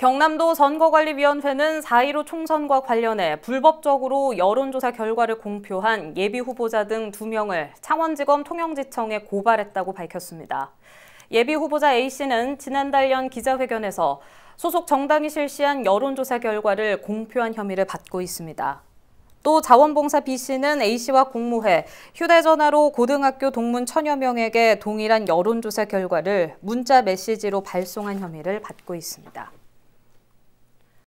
경남도 선거관리위원회는 4.15 총선과 관련해 불법적으로 여론조사 결과를 공표한 예비후보자 등 2명을 창원지검 통영지청에 고발했다고 밝혔습니다. 예비후보자 A씨는 지난달 연 기자회견에서 소속 정당이 실시한 여론조사 결과를 공표한 혐의를 받고 있습니다. 또 자원봉사 B씨는 A씨와 공모해 휴대전화로 고등학교 동문 천여 명에게 동일한 여론조사 결과를 문자 메시지로 발송한 혐의를 받고 있습니다.